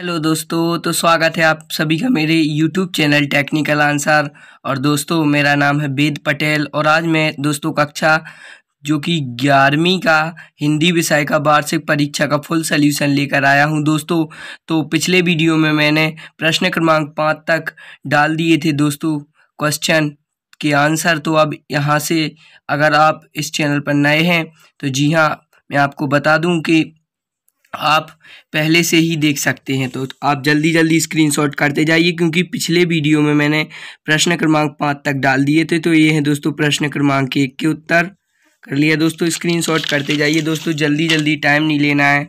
hello दोस्तों तो स्वागत है आप सभी का मेरे यूट्यूब चैनल टेक्निकल आंसर और दोस्तों मेरा नाम है वेद पटेल और आज मैं दोस्तों कक्षा जो कि ग्यारहवीं का हिंदी विषय का वार्षिक परीक्षा का फुल सल्यूशन लेकर आया हूं दोस्तों तो पिछले वीडियो में मैंने प्रश्न क्रमांक पाँच तक डाल दिए थे दोस्तों क्वेश्चन के आंसर तो अब यहाँ से अगर आप इस चैनल पर नए हैं तो जी हाँ मैं आपको बता दूँ कि आप पहले से ही देख सकते हैं तो आप जल्दी जल्दी स्क्रीनशॉट करते जाइए क्योंकि पिछले वीडियो में मैंने प्रश्न क्रमांक पाँच तक डाल दिए थे तो ये हैं दोस्तों प्रश्न क्रमांक एक के उत्तर कर लिया दोस्तों स्क्रीनशॉट करते जाइए दोस्तों जल्दी जल्दी टाइम नहीं लेना है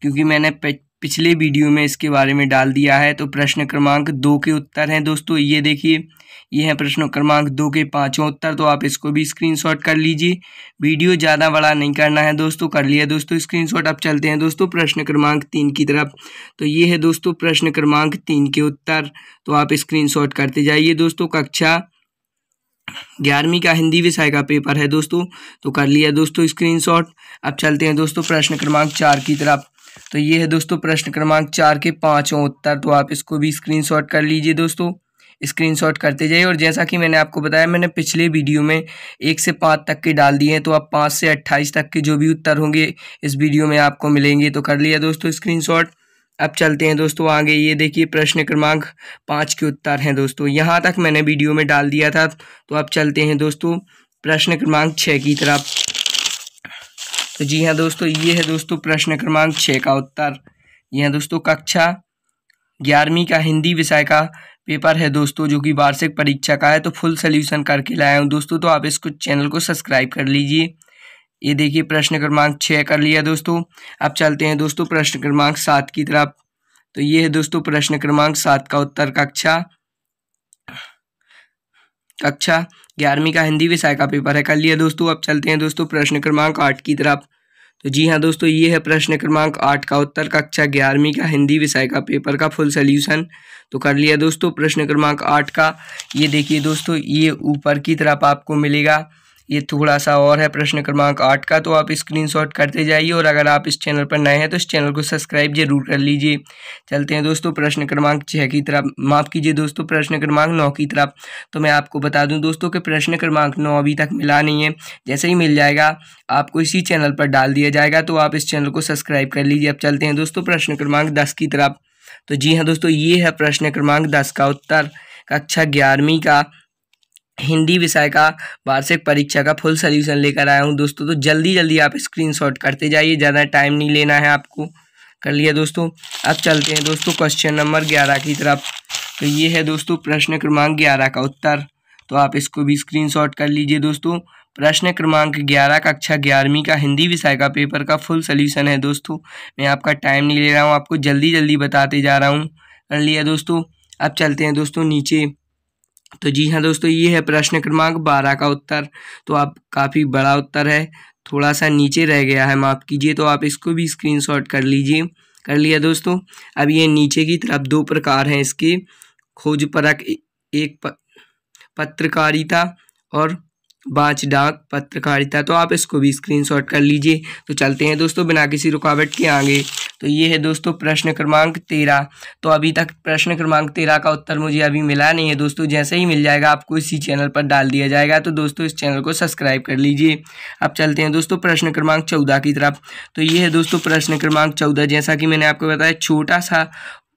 क्योंकि मैंने पिछले वीडियो में इसके बारे में डाल दिया है तो प्रश्न क्रमांक दो के उत्तर हैं दोस्तों ये देखिए ये है प्रश्न क्रमांक दो के पाँचों उत्तर तो आप इसको भी स्क्रीनशॉट कर लीजिए वीडियो ज़्यादा बड़ा नहीं करना है दोस्तों कर लिया दोस्तों स्क्रीनशॉट अब चलते हैं दोस्तों प्रश्न क्रमांक तीन की तरफ तो ये है दोस्तों प्रश्न क्रमांक तीन के उत्तर तो आप स्क्रीन करते जाइए दोस्तों कक्षा ग्यारहवीं का हिंदी विषय का पेपर है दोस्तों तो कर लिया दोस्तों स्क्रीन अब चलते हैं दोस्तों प्रश्न क्रमांक चार की तरफ तो ये है दोस्तों प्रश्न क्रमांक चार के पांचों उत्तर तो आप इसको भी स्क्रीनशॉट कर लीजिए दोस्तों स्क्रीनशॉट करते जाइए और जैसा कि मैंने आपको बताया मैंने पिछले वीडियो में एक से पाँच तक के डाल दिए हैं तो आप पाँच से अट्ठाईस तक के जो भी उत्तर होंगे इस वीडियो में आपको मिलेंगे तो कर लिया दोस्तों स्क्रीनशॉट अब चलते हैं दोस्तों आगे ये देखिए प्रश्न क्रमांक पाँच के उत्तर हैं दोस्तों यहाँ तक मैंने वीडियो में डाल दिया था तो अब चलते हैं दोस्तों प्रश्न क्रमांक छः की तरफ तो जी हाँ दोस्तों ये है दोस्तों प्रश्न क्रमांक छः का उत्तर यह दोस्तों कक्षा ग्यारहवीं का हिंदी विषय का पेपर है दोस्तों जो कि वार्षिक परीक्षा का है तो फुल सोल्यूशन करके लाया हूँ दोस्तों तो आप इसको चैनल को सब्सक्राइब कर लीजिए ये देखिए प्रश्न क्रमांक छः कर लिया दोस्तों अब चलते हैं दोस्तों प्रश्न क्रमांक सात की तरफ तो ये है दोस्तों प्रश्न क्रमांक सात का उत्तर कक्षा कक्षा ग्यारहवीं का हिंदी विषय का पेपर है कर लिया दोस्तों अब चलते हैं दोस्तों प्रश्न क्रमांक आठ की तरफ तो जी हाँ दोस्तों ये है प्रश्न क्रमांक आठ का उत्तर कक्षा ग्यारहवीं का हिंदी विषय का पेपर का फुल सोल्यूशन तो कर लिया दोस्तों प्रश्न क्रमांक आठ का ये देखिए दोस्तों ये ऊपर की तरफ आपको मिलेगा ये थोड़ा सा और है प्रश्न क्रमांक आठ का तो आप स्क्रीनशॉट करते जाइए और अगर आप इस चैनल पर नए हैं तो इस चैनल को सब्सक्राइब जरूर कर लीजिए चलते हैं दोस्तों प्रश्न क्रमांक छः की तरफ माफ़ कीजिए दोस्तों प्रश्न क्रमांक नौ की तरफ तो मैं आपको बता दूँ दोस्तों कि प्रश्न क्रमांक नौ अभी तक मिला नहीं है जैसे ही मिल जाएगा आपको इसी चैनल पर डाल दिया जाएगा तो आप इस चैनल को सब्सक्राइब कर लीजिए अब चलते हैं दोस्तों प्रश्न क्रमांक दस की तरफ तो जी हाँ दोस्तों ये है प्रश्न क्रमांक दस का उत्तर कक्षा ग्यारहवीं का हिंदी विषय का वार्षिक परीक्षा का फुल सोल्यूशन लेकर आया हूँ दोस्तों तो जल्दी जल्दी आप स्क्रीनशॉट करते जाइए ज़्यादा टाइम नहीं लेना है आपको कर लिया दोस्तों अब चलते हैं दोस्तों क्वेश्चन नंबर ग्यारह की तरफ तो ये है दोस्तों प्रश्न क्रमांक ग्यारह का उत्तर तो आप इसको भी स्क्रीनशॉट कर लीजिए दोस्तों प्रश्न क्रमांक ग्यारह कक्षा ग्यारहवीं का हिंदी विषय का पेपर का फुल सोल्यूशन है दोस्तों मैं आपका टाइम नहीं ले रहा हूँ आपको जल्दी जल्दी बताते जा रहा हूँ कर लिया दोस्तों अब चलते हैं दोस्तों नीचे तो जी हाँ दोस्तों ये है प्रश्न क्रमांक बारह का उत्तर तो आप काफ़ी बड़ा उत्तर है थोड़ा सा नीचे रह गया है माफ़ कीजिए तो आप इसको भी स्क्रीनशॉट कर लीजिए कर लिया दोस्तों अब ये नीचे की तरफ दो प्रकार हैं इसके खोज परक एक प, पत्रकारिता और बाँच डाक पत्रकारिता तो आप इसको भी स्क्रीनशॉट कर लीजिए तो चलते हैं दोस्तों बिना किसी रुकावट के आगे तो ये है दोस्तों प्रश्न क्रमांक तेरह तो अभी तक प्रश्न क्रमांक तेरह का उत्तर मुझे अभी मिला नहीं है दोस्तों जैसे ही मिल जाएगा आपको इसी चैनल पर डाल दिया जाएगा तो दोस्तों इस चैनल को सब्सक्राइब कर लीजिए अब चलते हैं दोस्तों प्रश्न क्रमांक चौदह की तरफ तो ये है दोस्तों प्रश्न क्रमांक चौदह जैसा कि मैंने आपको बताया छोटा सा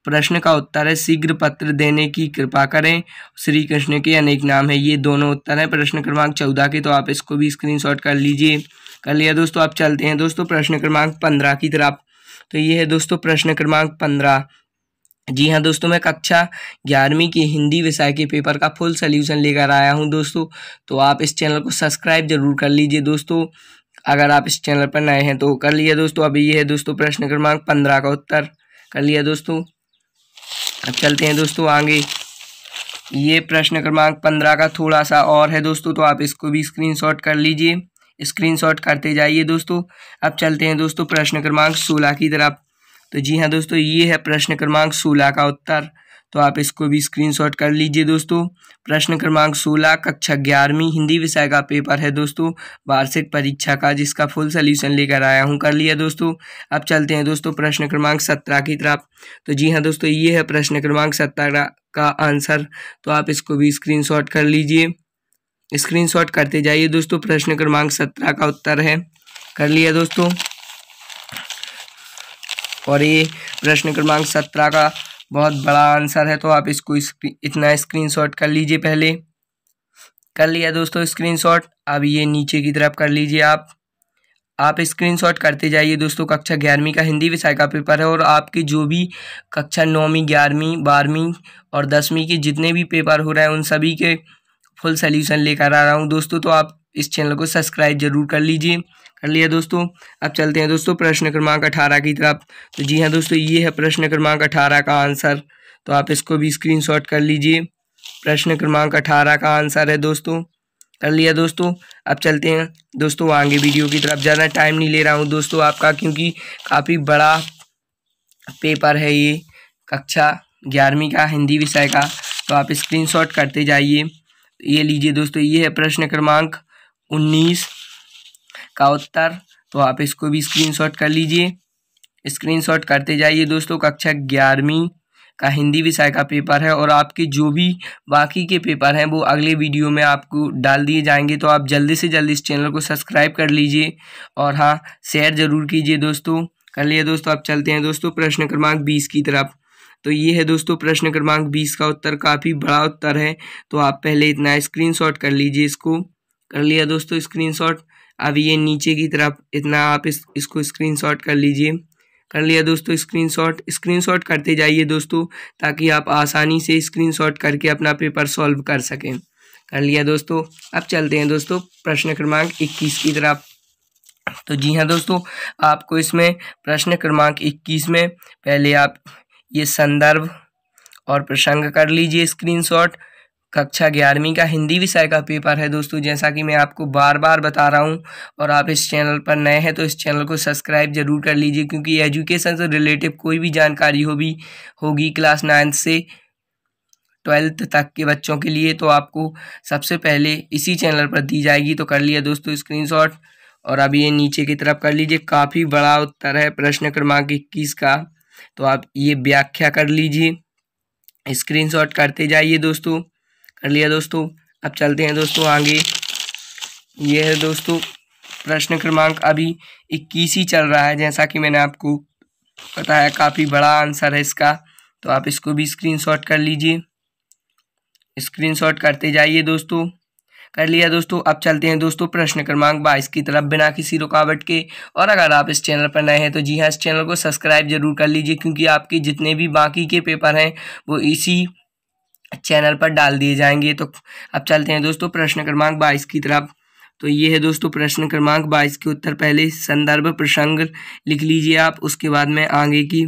प्रश्न का उत्तर है शीघ्र पत्र देने की कृपा करें श्री कृष्ण के अनेक नाम है ये दोनों उत्तर हैं प्रश्न क्रमांक चौदह के तो आप इसको भी स्क्रीनशॉट कर लीजिए कर लिया दोस्तों आप चलते हैं दोस्तों प्रश्न क्रमांक पंद्रह की तरफ तो ये है दोस्तों प्रश्न क्रमांक पंद्रह जी हाँ दोस्तों मैं कक्षा ग्यारहवीं के हिंदी विषय के पेपर का फुल सल्यूशन लेकर आया हूँ दोस्तों तो आप इस चैनल को सब्सक्राइब जरूर कर लीजिए दोस्तों अगर आप इस चैनल पर नए हैं तो कर लिया दोस्तों अभी ये है दोस्तों प्रश्न क्रमांक पंद्रह का उत्तर कर लिया दोस्तों अब चलते हैं दोस्तों आगे ये प्रश्न क्रमांक पंद्रह का थोड़ा सा और है दोस्तों तो आप इसको भी स्क्रीनशॉट कर लीजिए स्क्रीनशॉट करते जाइए दोस्तों अब चलते हैं दोस्तों प्रश्न क्रमांक सोलह की तरफ तो जी हाँ दोस्तों ये है प्रश्न क्रमांक सोलह का उत्तर तो आप इसको भी स्क्रीनशॉट कर लीजिए दोस्तों प्रश्न क्रमांक सोलह कक्षा ग्यारहवीं हिंदी विषय का पेपर है दोस्तों वार्षिक परीक्षा का जिसका फुल सोल्यूशन लेकर आया हूँ कर लिया दोस्तों अब चलते हैं दोस्तों प्रश्न क्रमांक सत्रह की तरफ तो जी हाँ दोस्तों ये है प्रश्न क्रमांक सत्रह का आंसर तो आप इसको भी स्क्रीनशॉट कर लीजिए स्क्रीनशॉट करते जाइए दोस्तों प्रश्न क्रमांक सत्रह का उत्तर है कर लिया दोस्तों और ये प्रश्न क्रमांक सत्रह का बहुत बड़ा आंसर है तो आप इसको इतना स्क्रीनशॉट कर लीजिए पहले कर लिया दोस्तों स्क्रीनशॉट अब ये नीचे की तरफ कर लीजिए आप आप स्क्रीनशॉट करते जाइए दोस्तों कक्षा ग्यारहवीं का हिंदी विषय का पेपर है और आपके जो भी कक्षा नौवीं ग्यारहवीं बारहवीं और दसवीं के जितने भी पेपर हो रहे हैं उन सभी के फुल सोल्यूशन लेकर आ रहा हूँ दोस्तों तो आप इस चैनल को सब्सक्राइब जरूर कर लीजिए कर लिया दोस्तों अब चलते हैं दोस्तों प्रश्न क्रमांक अठारह की तरफ तो जी हाँ दोस्तों ये है प्रश्न क्रमांक अठारह का आंसर तो आप इसको भी स्क्रीन कर लीजिए प्रश्न क्रमांक अठारह का आंसर है दोस्तों कर लिया दोस्तों अब चलते हैं दोस्तों आगे वीडियो की तरफ ज़्यादा टाइम नहीं ले रहा हूँ दोस्तों आपका क्योंकि काफ़ी बड़ा पेपर है ये कक्षा ग्यारहवीं का हिंदी विषय का तो आप स्क्रीनशॉट करते जाइए ये लीजिए दोस्तों ये है प्रश्न क्रमांक उन्नीस का उत्तर तो आप इसको भी स्क्रीनशॉट कर लीजिए स्क्रीनशॉट करते जाइए दोस्तों कक्षा ग्यारहवीं का हिंदी विषय का पेपर है और आपके जो भी बाकी के पेपर हैं वो अगले वीडियो में आपको डाल दिए जाएंगे तो आप जल्दी से जल्दी इस चैनल को सब्सक्राइब कर लीजिए और हाँ शेयर ज़रूर कीजिए दोस्तों कर लिया दोस्तों आप चलते हैं दोस्तों प्रश्न क्रमांक बीस की तरफ तो ये है दोस्तों प्रश्न क्रमांक बीस का उत्तर काफ़ी बड़ा उत्तर है तो आप पहले इतना स्क्रीनशॉट कर लीजिए इसको कर लिया दोस्तों स्क्रीनशॉट अब ये नीचे की तरफ इतना आप इस, इसको स्क्रीनशॉट कर लीजिए कर लिया दोस्तों स्क्रीनशॉट स्क्रीनशॉट करते जाइए दोस्तों ताकि आप आसानी से स्क्रीनशॉट करके अपना पेपर सॉल्व कर सकें कर लिया दोस्तों अब चलते हैं दोस्तों प्रश्न क्रमांक इक्कीस की तरफ तो जी हाँ दोस्तों आपको इसमें प्रश्न क्रमांक इक्कीस में पहले आप ये संदर्भ और प्रसंग कर लीजिए स्क्रीनशॉट कक्षा ग्यारहवीं का हिंदी विषय का पेपर है दोस्तों जैसा कि मैं आपको बार बार बता रहा हूँ और आप इस चैनल पर नए हैं तो इस चैनल को सब्सक्राइब जरूर कर लीजिए क्योंकि एजुकेशन से रिलेटिव कोई भी जानकारी हो भी होगी क्लास नाइन्थ से ट्वेल्थ तक के बच्चों के लिए तो आपको सबसे पहले इसी चैनल पर दी जाएगी तो कर लिया दोस्तों स्क्रीन और अब ये नीचे की तरफ कर लीजिए काफ़ी बड़ा उत्तर है प्रश्न क्रमांक इक्कीस का तो आप ये व्याख्या कर लीजिए स्क्रीनशॉट करते जाइए दोस्तों कर लिया दोस्तों अब चलते हैं दोस्तों आगे ये है दोस्तों प्रश्न क्रमांक अभी इक्कीस ही चल रहा है जैसा कि मैंने आपको बताया काफ़ी बड़ा आंसर है इसका तो आप इसको भी स्क्रीनशॉट कर लीजिए स्क्रीनशॉट करते जाइए दोस्तों कर लिया दोस्तों अब चलते हैं दोस्तों प्रश्न क्रमांक बाईस की तरफ बिना किसी रुकावट के और अगर आप इस चैनल पर नए हैं तो जी हाँ इस चैनल को सब्सक्राइब जरूर कर लीजिए क्योंकि आपके जितने भी बाकी के पेपर हैं वो इसी चैनल पर डाल दिए जाएंगे तो अब चलते हैं दोस्तों प्रश्न क्रमांक बाईस की तरफ तो ये है दोस्तों प्रश्न क्रमांक बाईस के उत्तर पहले संदर्भ प्रसंग लिख लीजिए आप उसके बाद में आगे की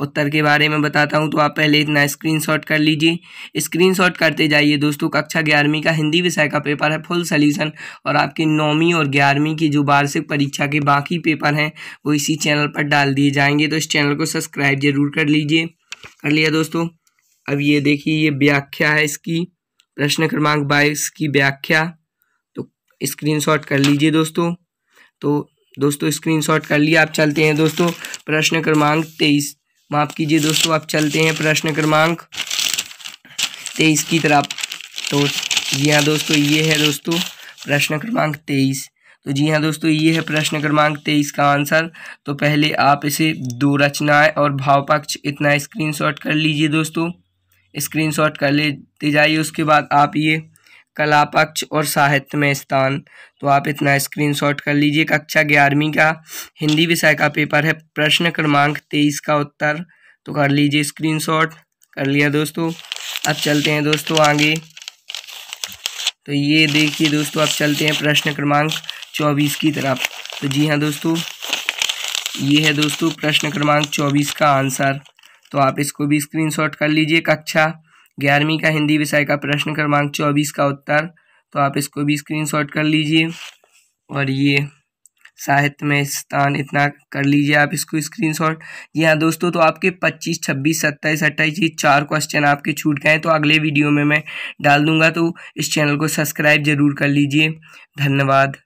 उत्तर के बारे में बताता हूँ तो आप पहले इतना स्क्रीनशॉट कर लीजिए स्क्रीनशॉट करते जाइए दोस्तों कक्षा ग्यारहवीं का हिंदी विषय का पेपर है फुल सल्यूशन और आपके नौवीं और ग्यारहवीं की जो वार्षिक परीक्षा के बाकी पेपर हैं वो इसी चैनल पर डाल दिए जाएंगे तो इस चैनल को सब्सक्राइब जरूर कर लीजिए कर लिया दोस्तों अब ये देखिए ये व्याख्या है इसकी प्रश्न क्रमांक बाईस की व्याख्या तो स्क्रीन कर लीजिए दोस्तों तो दोस्तों स्क्रीनशॉट कर लिया आप चलते हैं दोस्तों प्रश्न क्रमांक तेईस माफ़ कीजिए दोस्तों आप चलते हैं प्रश्न क्रमांक तेईस की तरफ तो जी हाँ दोस्तों ये है दोस्तों प्रश्न क्रमांक तेईस तो जी हाँ दोस्तों ये है प्रश्न क्रमांक तेईस का आंसर तो पहले आप इसे दो रचनाएं और भावपक्ष इतना स्क्रीनशॉट कर लीजिए दोस्तों स्क्रीनशॉट कर लेते जाइए उसके बाद आप ये कला पक्ष और साहित्य में स्थान तो आप इतना स्क्रीनशॉट कर लीजिए कक्षा ग्यारहवीं का हिंदी विषय का पेपर है प्रश्न क्रमांक तेईस का उत्तर तो कर लीजिए स्क्रीनशॉट कर लिया दोस्तों अब चलते हैं दोस्तों आगे तो ये देखिए दोस्तों अब चलते हैं प्रश्न क्रमांक चौबीस की तरफ तो जी हाँ दोस्तों ये है दोस्तों प्रश्न क्रमांक चौबीस का आंसर तो आप इसको भी स्क्रीनशॉट कर लीजिए कक्षा ग्यारहवीं का हिंदी विषय का प्रश्न क्रमांक चौबीस का उत्तर तो आप इसको भी स्क्रीनशॉट कर लीजिए और ये साहित्य में स्थान इतना कर लीजिए आप इसको स्क्रीनशॉट जी हाँ दोस्तों तो आपके 25, 26, सत्ताईस अट्ठाईस ये चार क्वेश्चन आपके छूट गए तो अगले वीडियो में मैं डाल दूंगा तो इस चैनल को सब्सक्राइब जरूर कर लीजिए धन्यवाद